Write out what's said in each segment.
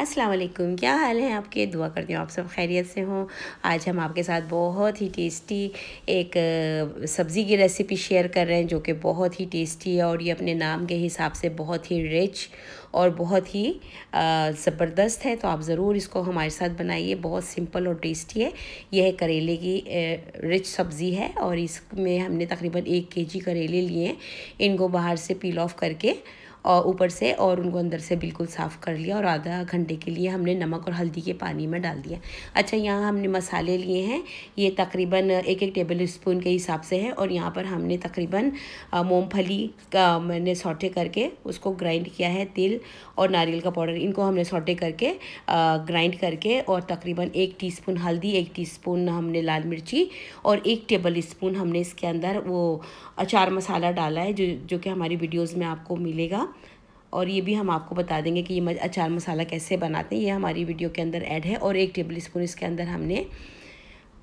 अस्सलाम वालेकुम क्या हाल है आपके दुआ करती हूँ आप सब खैरियत से हों आज हम आपके साथ बहुत ही टेस्टी एक सब्ज़ी की रेसिपी शेयर कर रहे हैं जो कि बहुत ही टेस्टी है और ये अपने नाम के हिसाब से बहुत ही रिच और बहुत ही ज़बरदस्त है तो आप ज़रूर इसको हमारे साथ बनाइए बहुत सिंपल और टेस्टी है यह करेले की रिच सब्ज़ी है और इसमें हमने तकरीबन एक जी करेले लिए हैं इनको बाहर से पील ऑफ करके और ऊपर से और उनको अंदर से बिल्कुल साफ़ कर लिया और आधा घंटे के लिए हमने नमक और हल्दी के पानी में डाल दिया अच्छा यहाँ हमने मसाले लिए हैं ये तकरीबन एक एक टेबल स्पून के हिसाब से है और यहाँ पर हमने तकरीबन मूँगफली का मैंने सोटे करके उसको ग्राइंड किया है तिल और नारियल का पाउडर इनको हमने सोटे करके ग्राइंड करके और तकरीबन एक टी हल्दी एक टी हमने लाल मिर्ची और एक टेबल स्पून हमने इसके अंदर वो अचार मसाला डाला है जो जो कि हमारी वीडियोज़ में आपको मिलेगा और ये भी हम आपको बता देंगे कि ये अचार मसाला कैसे बनाते हैं ये हमारी वीडियो के अंदर ऐड है और एक टेबल स्पून इसके अंदर हमने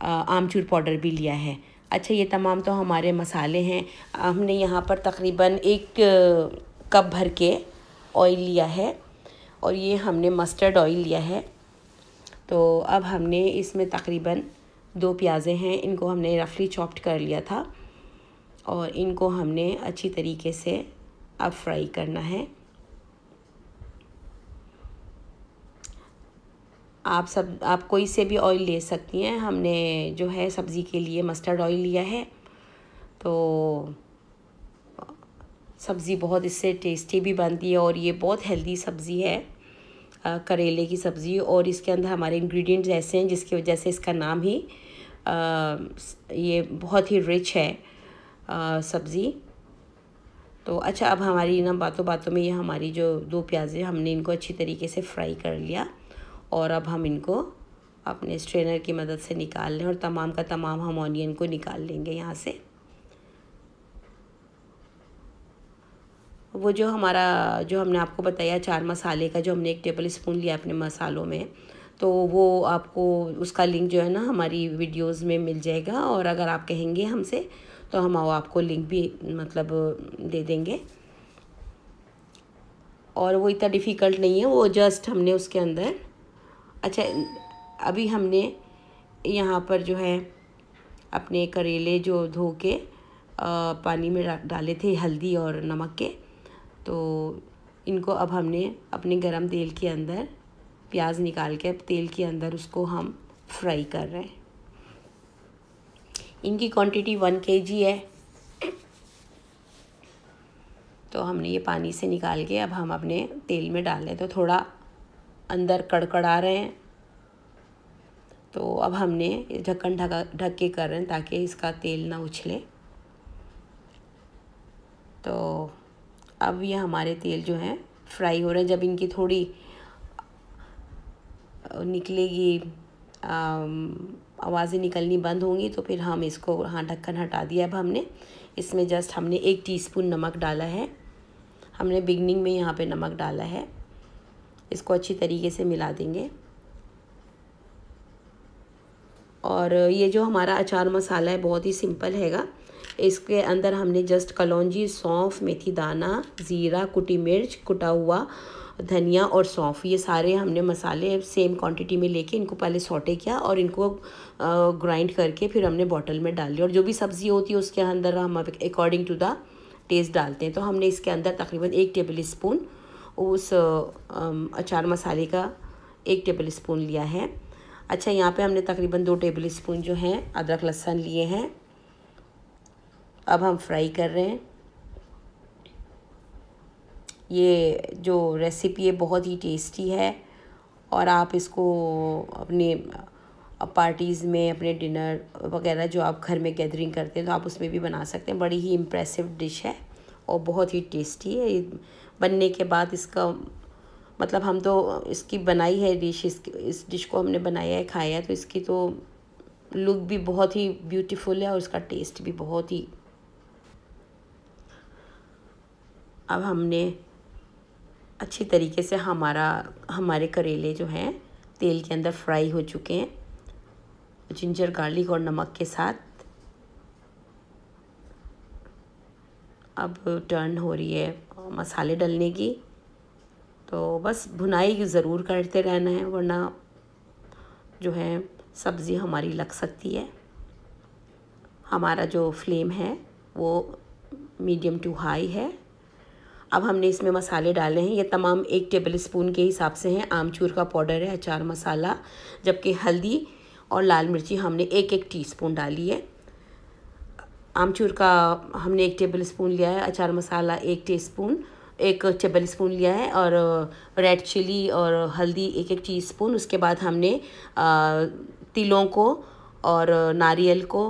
आमचूर पाउडर भी लिया है अच्छा ये तमाम तो हमारे मसाले हैं हमने यहाँ पर तकरीबन एक कप भर के ऑयल लिया है और ये हमने मस्टर्ड ऑयल लिया है तो अब हमने इसमें तकरीबन दो प्याज़ें हैं इनको हमने रफली चॉप्ड कर लिया था और इनको हमने अच्छी तरीके से अब फ्राई करना है आप सब आप कोई से भी ऑयल ले सकती हैं हमने जो है सब्ज़ी के लिए मस्टर्ड ऑयल लिया है तो सब्ज़ी बहुत इससे टेस्टी भी बनती है और ये बहुत हेल्दी सब्ज़ी है आ, करेले की सब्ज़ी और इसके अंदर हमारे इंग्रेडिएंट्स ऐसे हैं जिसकी वजह से इसका नाम ही आ, ये बहुत ही रिच है सब्ज़ी तो अच्छा अब हमारी ना बातों बातों में ये हमारी जो दो प्याज़ें हमने इनको अच्छी तरीके से फ्राई कर लिया और अब हम इनको अपने स्ट्रेनर की मदद से निकाल लें और तमाम का तमाम हम ऑनियन को निकाल लेंगे यहाँ से वो जो हमारा जो हमने आपको बताया चार मसाले का जो हमने एक टेबल स्पून लिया अपने मसालों में तो वो आपको उसका लिंक जो है ना हमारी वीडियोस में मिल जाएगा और अगर आप कहेंगे हमसे तो हम वो आपको लिंक भी मतलब दे देंगे और वो इतना डिफ़िकल्ट नहीं है वो जस्ट हमने उसके अंदर अच्छा अभी हमने यहाँ पर जो है अपने करेले जो धो के पानी में डाले थे हल्दी और नमक के तो इनको अब हमने अपने गरम तेल के अंदर प्याज निकाल के अब तेल के अंदर उसको हम फ्राई कर रहे हैं इनकी क्वांटिटी वन के जी है तो हमने ये पानी से निकाल के अब हम अपने तेल में डाल रहे तो थोड़ा अंदर कड़कड़ा रहे हैं तो अब हमने ढक्कन ढका ढक के कर रहे हैं ताकि इसका तेल ना उछले तो अब ये हमारे तेल जो हैं फ्राई हो रहे हैं जब इनकी थोड़ी निकलेगी आवाज़ें निकलनी बंद होंगी तो फिर हम इसको हाँ ढक्कन हटा दिया अब हमने इसमें जस्ट हमने एक टीस्पून नमक डाला है हमने बिगनिंग में यहाँ पे नमक डाला है इसको अच्छी तरीके से मिला देंगे और ये जो हमारा अचार मसाला है बहुत ही सिंपल हैगा इसके अंदर हमने जस्ट कलौजी सौंफ मेथी दाना ज़ीरा कुटी मिर्च कुटा हुआ धनिया और सौंफ ये सारे हमने मसाले सेम क्वांटिटी में लेके इनको पहले सोटे किया और इनको ग्राइंड करके फिर हमने बॉटल में डाल लिया और जो भी सब्ज़ी होती है उसके अंदर हम अकॉर्डिंग टू द टेस्ट डालते हैं तो हमने इसके अंदर तकरीबन एक टेबल स्पून उस अचार मसाले का एक टेबल स्पून लिया है अच्छा यहाँ पे हमने तकरीबन दो टेबल स्पून जो है अदरक लहसन लिए हैं अब हम फ्राई कर रहे हैं ये जो रेसिपी है बहुत ही टेस्टी है और आप इसको अपने पार्टीज़ में अपने डिनर वगैरह जो आप घर में गैदरिंग करते हैं तो आप उसमें भी बना सकते हैं बड़ी ही इम्प्रेसिव डिश है और बहुत ही टेस्टी है बनने के बाद इसका मतलब हम तो इसकी बनाई है डिश इस इस डिश को हमने बनाया है खाया है तो इसकी तो लुक भी बहुत ही ब्यूटीफुल है और इसका टेस्ट भी बहुत ही अब हमने अच्छी तरीके से हमारा हमारे करेले जो हैं तेल के अंदर फ्राई हो चुके हैं जिंजर गार्लिक और नमक के साथ अब टर्न हो रही है मसाले डलने की तो बस भुनाई ज़रूर करते रहना है वरना जो है सब्ज़ी हमारी लग सकती है हमारा जो फ्लेम है वो मीडियम टू हाई है अब हमने इसमें मसाले डाले हैं ये तमाम एक टेबल स्पून के हिसाब से हैं आमचूर का पाउडर है अचार मसाला जबकि हल्दी और लाल मिर्ची हमने एक एक टीस्पून डाली है आमचूर का हमने एक टेबल स्पून लिया है अचार मसाला एक टी स्पून एक टेबल स्पून लिया है और रेड uh, चिली और हल्दी एक एक टी स्पून उसके बाद हमने uh, तिलों को और uh, नारियल को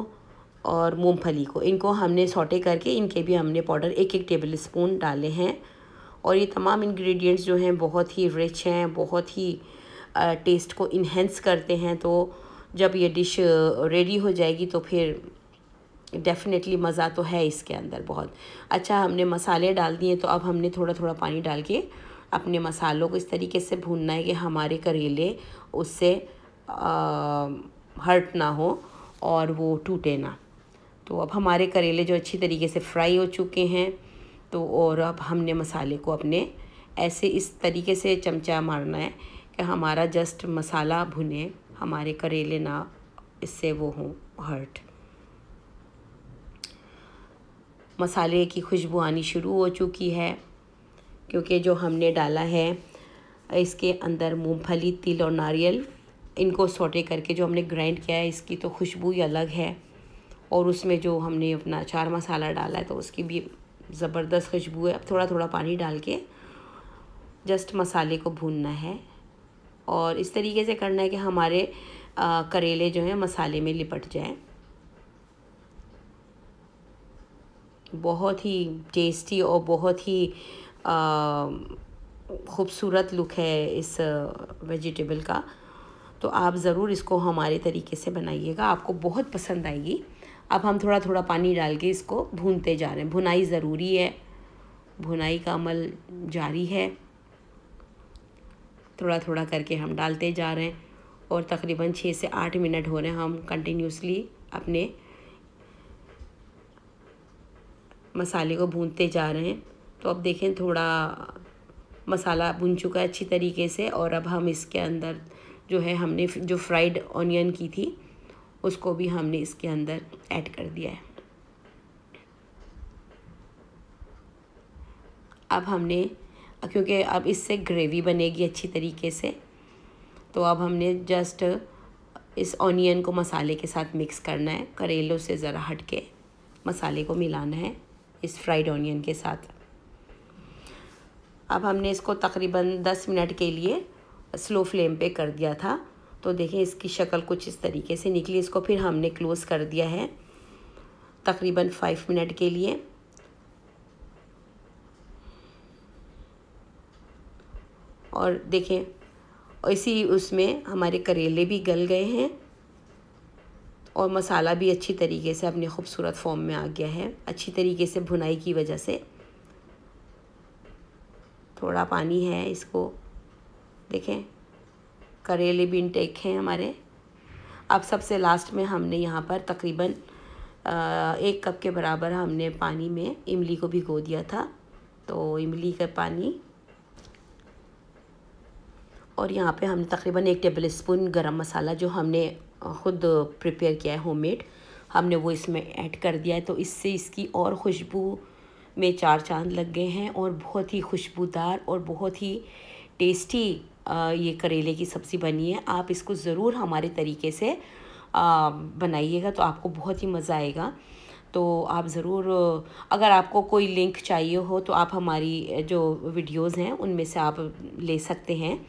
और मूंगफली को इनको हमने सोटे करके इनके भी हमने पाउडर एक एक टेबल स्पून डाले हैं और ये तमाम इंग्रेडिएंट्स जो हैं बहुत ही रिच हैं बहुत ही टेस्ट को इन्हेंस करते हैं तो जब ये डिश रेडी हो जाएगी तो फिर डेफ़िनेटली मज़ा तो है इसके अंदर बहुत अच्छा हमने मसाले डाल दिए तो अब हमने थोड़ा थोड़ा पानी डाल के अपने मसालों को इस तरीके से भूनना है कि हमारे करेले उससे हर्ट ना हो और वो टूटे ना तो अब हमारे करेले जो अच्छी तरीके से फ्राई हो चुके हैं तो और अब हमने मसाले को अपने ऐसे इस तरीके से चमचा मारना है कि हमारा जस्ट मसाला भुने हमारे करेले ना इससे वो हों हर्ट मसाले की खुशबू आनी शुरू हो चुकी है क्योंकि जो हमने डाला है इसके अंदर मूंगफली तिल और नारियल इनको सोटे करके जो हमने ग्राइंड किया है इसकी तो खुशबू ही अलग है और उसमें जो हमने अपना चार मसाला डाला है तो उसकी भी ज़बरदस्त खुशबू है अब थोड़ा थोड़ा पानी डाल के जस्ट मसाले को भूनना है और इस तरीके से करना है कि हमारे आ, करेले जो हैं मसाले में लिपट जाएँ बहुत ही टेस्टी और बहुत ही खूबसूरत लुक है इस वेजिटेबल का तो आप ज़रूर इसको हमारे तरीके से बनाइएगा आपको बहुत पसंद आएगी अब हम थोड़ा थोड़ा पानी डाल के इसको भूनते जा रहे हैं भुनाई ज़रूरी है भुनाई का अमल जारी है थोड़ा थोड़ा करके हम डालते जा रहे हैं और तकरीबन छः से आठ मिनट हो रहे हैं हम कंटिन्यूसली अपने मसाले को भूनते जा रहे हैं तो अब देखें थोड़ा मसाला भुन चुका है अच्छी तरीके से और अब हम इसके अंदर जो है हमने जो फ्राइड ऑनियन की थी उसको भी हमने इसके अंदर ऐड कर दिया है अब हमने क्योंकि अब इससे ग्रेवी बनेगी अच्छी तरीके से तो अब हमने जस्ट इस ऑनियन को मसाले के साथ मिक्स करना है करेलों से ज़रा हट के मसाले को मिलाना है इस फ्राइड ऑनियन के साथ अब हमने इसको तकरीबन दस मिनट के लिए स्लो फ्लेम पे कर दिया था तो देखें इसकी शक्ल कुछ इस तरीके से निकली इसको फिर हमने क्लोज़ कर दिया है तकरीबन फाइव मिनट के लिए और देखें इसी उसमें हमारे करेले भी गल गए हैं और मसाला भी अच्छी तरीके से अपने खूबसूरत फॉर्म में आ गया है अच्छी तरीके से भुनाई की वजह से थोड़ा पानी है इसको देखें करेले भी इनटेक हैं हमारे अब सबसे लास्ट में हमने यहाँ पर तकरीबन एक कप के बराबर हमने पानी में इमली को भिगो दिया था तो इमली का पानी और यहाँ पे हमने तकरीबन एक टेबल स्पून गर्म मसाला जो हमने ख़ुद प्रिपेयर किया है होममेड हमने वो इसमें ऐड कर दिया है तो इससे इसकी और खुशबू में चार चांद लग गए हैं और बहुत ही खुशबूदार और बहुत ही टेस्टी ये करेले की सब्ज़ी बनी है आप इसको ज़रूर हमारे तरीके से बनाइएगा तो आपको बहुत ही मज़ा आएगा तो आप ज़रूर अगर आपको कोई लिंक चाहिए हो तो आप हमारी जो वीडियोस हैं उनमें से आप ले सकते हैं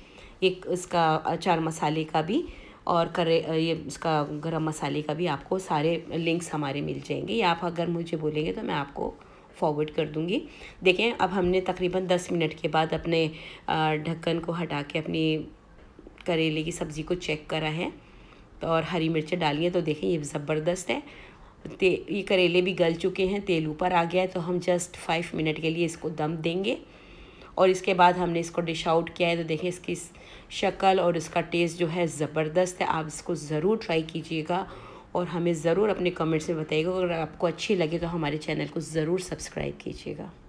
एक इसका चार मसाले का भी और करे ये इसका गरम मसाले का भी आपको सारे लिंक्स हमारे मिल जाएंगे या आप अगर मुझे बोलेंगे तो मैं आपको फॉरवर्ड कर दूंगी देखें अब हमने तकरीबन दस मिनट के बाद अपने ढक्कन को हटा के अपनी करेले की सब्ज़ी को चेक करा है तो और हरी मिर्चें डाली हैं तो देखें ये ज़बरदस्त है ते ये करेले भी गल चुके हैं तेल ऊपर आ गया है तो हम जस्ट फाइव मिनट के लिए इसको दम देंगे और इसके बाद हमने इसको डिश आउट किया है तो देखिए इसकी शक्ल और इसका टेस्ट जो है ज़बरदस्त है आप इसको ज़रूर ट्राई कीजिएगा और हमें ज़रूर अपने कमेंट्स में बताइएगा अगर आपको अच्छी लगे तो हमारे चैनल को ज़रूर सब्सक्राइब कीजिएगा